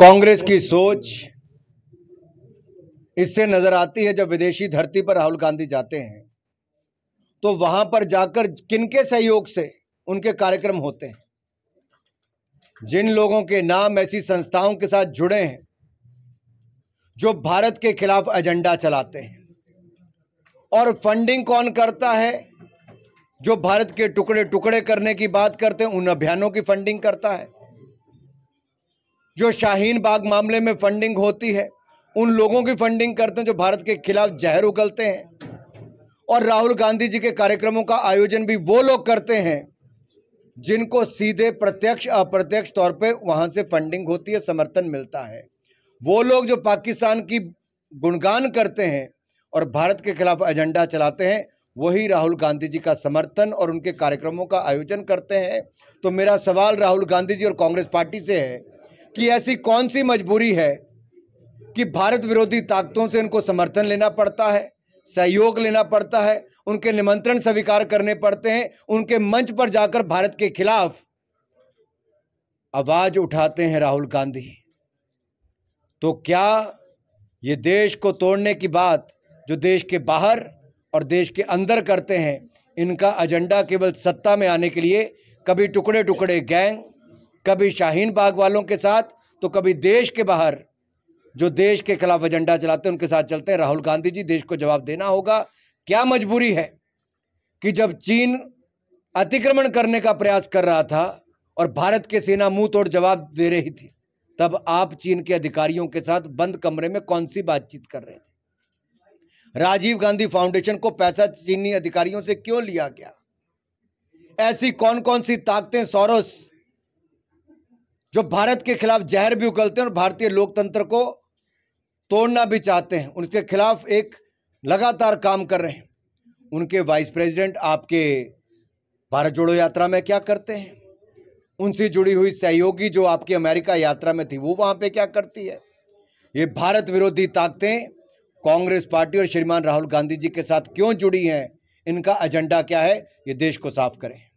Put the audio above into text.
कांग्रेस की सोच इससे नजर आती है जब विदेशी धरती पर राहुल गांधी जाते हैं तो वहां पर जाकर किनके सहयोग से उनके कार्यक्रम होते हैं जिन लोगों के नाम ऐसी संस्थाओं के साथ जुड़े हैं जो भारत के खिलाफ एजेंडा चलाते हैं और फंडिंग कौन करता है जो भारत के टुकड़े टुकड़े करने की बात करते हैं उन अभियानों की फंडिंग करता है जो शाहीन बाग मामले में फंडिंग होती है उन लोगों की फंडिंग करते हैं जो भारत के खिलाफ जहर उगलते हैं और राहुल गांधी जी के कार्यक्रमों का आयोजन भी वो लोग करते हैं जिनको सीधे प्रत्यक्ष अप्रत्यक्ष तौर पे वहाँ से फंडिंग होती है समर्थन मिलता है वो लोग जो पाकिस्तान की गुणगान करते हैं और भारत के खिलाफ एजेंडा चलाते हैं वही राहुल गांधी जी का समर्थन और उनके कार्यक्रमों का आयोजन करते हैं तो मेरा सवाल राहुल गांधी जी और कांग्रेस पार्टी से है कि ऐसी कौन सी मजबूरी है कि भारत विरोधी ताकतों से उनको समर्थन लेना पड़ता है सहयोग लेना पड़ता है उनके निमंत्रण स्वीकार करने पड़ते हैं उनके मंच पर जाकर भारत के खिलाफ आवाज उठाते हैं राहुल गांधी तो क्या ये देश को तोड़ने की बात जो देश के बाहर और देश के अंदर करते हैं इनका एजेंडा केवल सत्ता में आने के लिए कभी टुकड़े टुकड़े गैंग कभी शाहीन बाग वालों के साथ तो कभी देश के बाहर जो देश के खिलाफ एजेंडा चलाते हैं उनके साथ चलते हैं राहुल गांधी जी देश को जवाब देना होगा क्या मजबूरी है कि जब चीन अतिक्रमण करने का प्रयास कर रहा था और भारत के सेना मुंह तोड़ जवाब दे रही थी तब आप चीन के अधिकारियों के साथ बंद कमरे में कौन सी बातचीत कर रहे थे राजीव गांधी फाउंडेशन को पैसा चीनी अधिकारियों से क्यों लिया गया ऐसी कौन कौन सी ताकतें सौरस जो भारत के खिलाफ जहर भी उगलते हैं और भारतीय लोकतंत्र को तोड़ना भी चाहते हैं उनके खिलाफ एक लगातार काम कर रहे हैं उनके वाइस प्रेसिडेंट आपके भारत जोड़ो यात्रा में क्या करते हैं उनसे जुड़ी हुई सहयोगी जो आपकी अमेरिका यात्रा में थी वो वहाँ पे क्या करती है ये भारत विरोधी ताकतें कांग्रेस पार्टी और श्रीमान राहुल गांधी जी के साथ क्यों जुड़ी हैं इनका एजेंडा क्या है ये देश को साफ करें